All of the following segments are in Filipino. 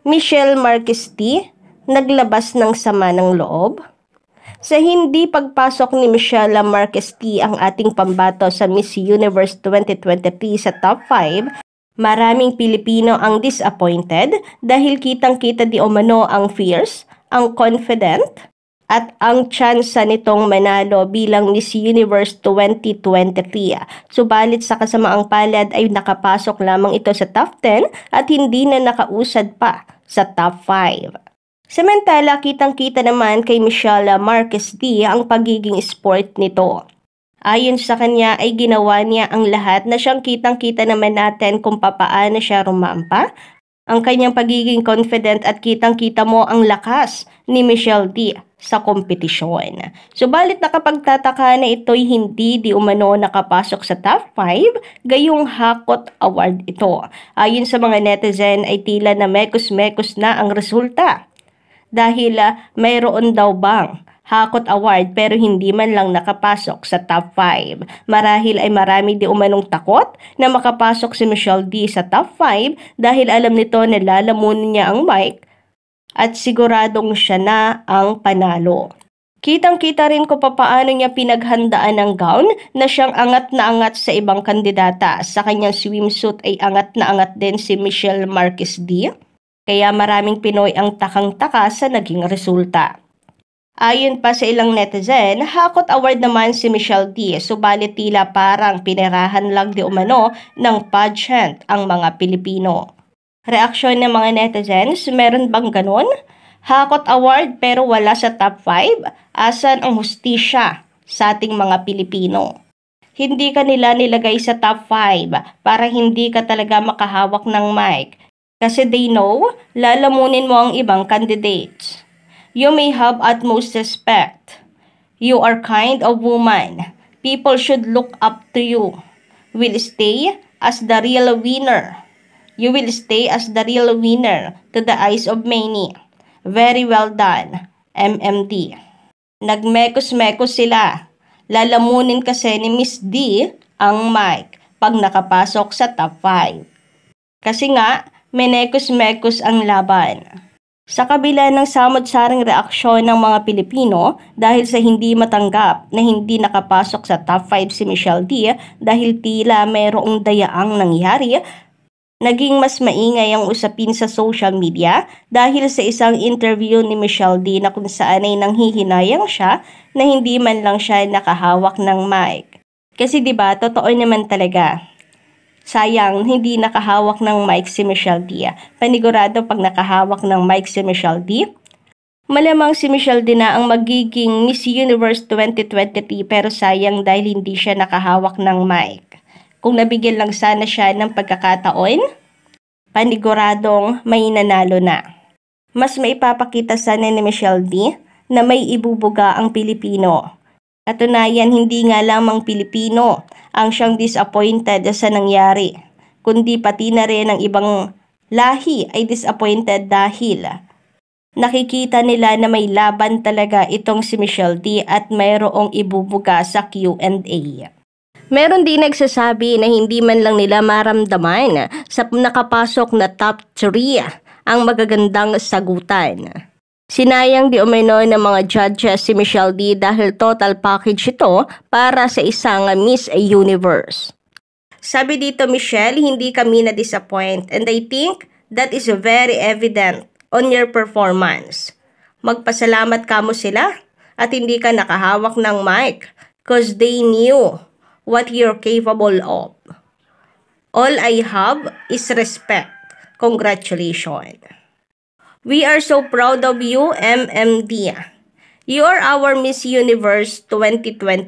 Michelle Marquez T. naglabas ng sama ng loob? Sa hindi pagpasok ni Michelle Marquez T. ang ating pambato sa Miss Universe 2023 sa top 5, Maraming Pilipino ang disappointed dahil kitang-kita di umano ang fierce, ang confident, at ang tsansa nitong manalo bilang Miss Universe 2023. Subalit sa kasamaang palad ay nakapasok lamang ito sa top 10 at hindi na nakausad pa sa top 5. Samantala, kitang-kita naman kay Michelle Marquez D ang pagiging sport nito. Ayon sa kanya ay ginawa niya ang lahat na siyang kitang-kita naman natin kung papaano siya rumampa ang kanyang pagiging confident at kitang-kita mo ang lakas ni Michelle D sa kompetisyon. Subalit nakapagtataka na ito'y hindi di umano nakapasok sa top 5, gayong Hakot Award ito. Ayon sa mga netizen ay tila na mekos-mekos na ang resulta. Dahil uh, mayroon daw bang Hakot Award pero hindi man lang nakapasok sa top 5. Marahil ay marami di umanong takot na makapasok si Michelle D sa top 5 dahil alam nito na lalamunin niya ang mic at siguradong siya na ang panalo. Kitang-kita rin ko papaano niya pinaghandaan ang gown na siyang angat na angat sa ibang kandidata. Sa kanyang swimsuit ay angat na angat din si Michelle Marquez D. Kaya maraming Pinoy ang takang-taka sa naging resulta. Ayon pa sa ilang netizen, hakot award naman si Michelle T. Subalit tila parang pinerahan lang di umano ng pageant ang mga Pilipino. Reaksyon ng mga netizens, meron bang ganun? Hakot award pero wala sa top 5? Asan ang hustisya sa ating mga Pilipino? Hindi ka nila nilagay sa top 5 para hindi ka talaga makahawak ng mic kasi they know lalamunin mo ang ibang candidates you may have utmost respect. You are kind of woman. People should look up to you. Will stay as the real winner. You will stay as the real winner to the eyes of many. Very well done, MMT. Nagmekos-mekos sila. Lalamunin kasi ni Miss D ang mic pag nakapasok sa top 5. Kasi nga, menekos-mekos ang laban. Sa kabila ng samot-saring reaksyon ng mga Pilipino dahil sa hindi matanggap na hindi nakapasok sa top 5 si Michelle D dahil tila mayroong dayaang nangyari, naging mas maingay ang usapin sa social media dahil sa isang interview ni Michelle D na kung saan ay nanghihinayang siya na hindi man lang siya nakahawak ng mic. Kasi 'di ba, totoo naman talaga Sayang, hindi nakahawak ng mic si Michelle D. Panigurado pag nakahawak ng mic si Michelle D, Malamang si Michelle D na ang magiging Miss Universe 2023 pero sayang dahil hindi siya nakahawak ng mic. Kung nabigyan lang sana siya ng pagkakataon, paniguradong may nanalo na. Mas maipapakita sana ni Michelle D na may ibubuga ang Pilipino Katunayan hindi nga lamang Pilipino ang siyang disappointed sa nangyari, kundi pati na rin ang ibang lahi ay disappointed dahil nakikita nila na may laban talaga itong si Michelle T at mayroong ibubuga sa Q&A. Meron din nagsasabi na hindi man lang nila maramdaman sa nakapasok na top 3 ang magagandang sagutan. Sinayang di uminoy ng mga judges si Michelle D dahil total package ito para sa isang Miss Universe. Sabi dito Michelle, hindi kami na-disappoint and I think that is very evident on your performance. Magpasalamat ka mo sila at hindi ka nakahawak ng mic because they knew what you're capable of. All I have is respect. Congratulations. We are so proud of you, MMD. You are our Miss Universe 2023.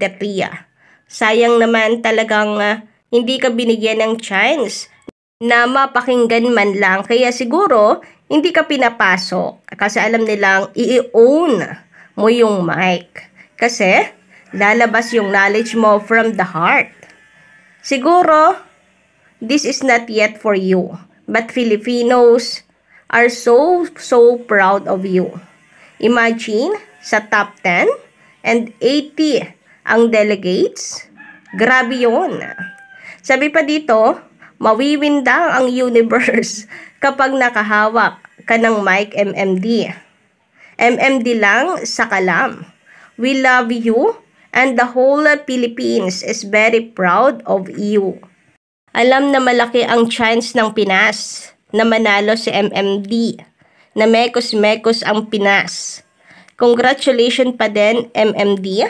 Sayang naman talagang uh, hindi ka binigyan ng chance na mapakinggan man lang. Kaya siguro, hindi ka pinapasok. Kasi alam nilang i-own mo yung mic. Kasi, lalabas yung knowledge mo from the heart. Siguro, this is not yet for you. But Filipinos, are so, so proud of you. Imagine, sa top 10 and 80 ang delegates. Grabe yun. Sabi pa dito, mawiwindang ang universe kapag nakahawak ka ng Mike MMD. MMD lang sa kalam. We love you and the whole Philippines is very proud of you. Alam na malaki ang chance ng Pinas na manalo si MMD na mekos-mekos ang Pinas. Congratulations pa din, MMD.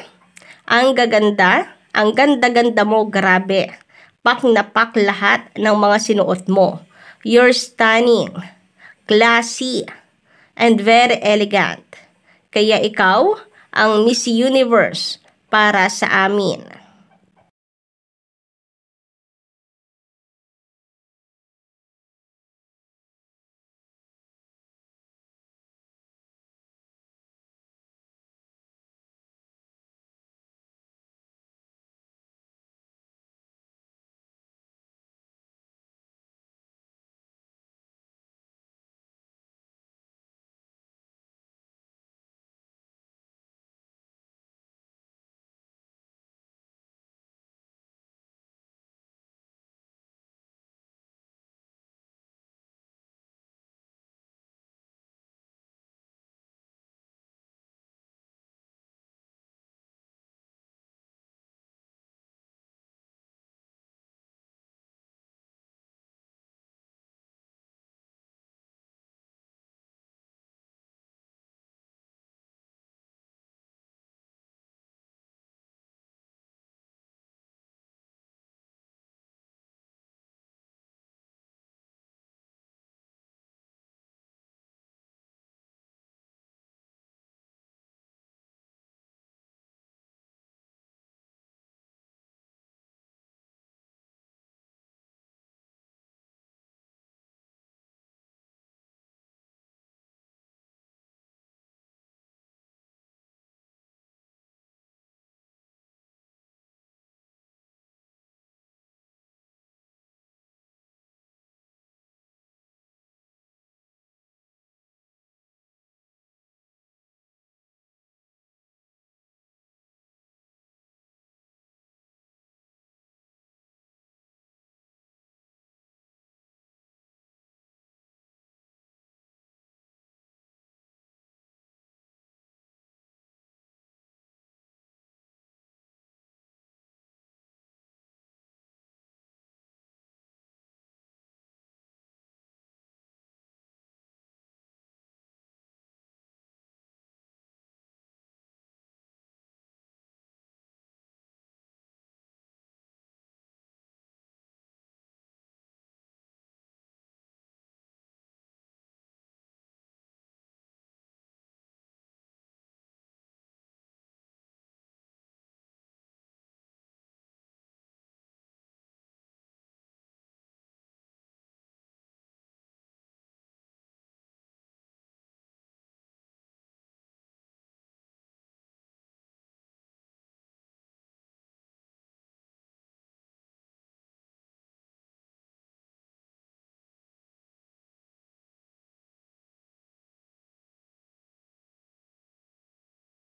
Ang gaganda, ang ganda-ganda mo, grabe. Pak na pak lahat ng mga sinuot mo. You're stunning, classy, and very elegant. Kaya ikaw ang Miss Universe para sa amin.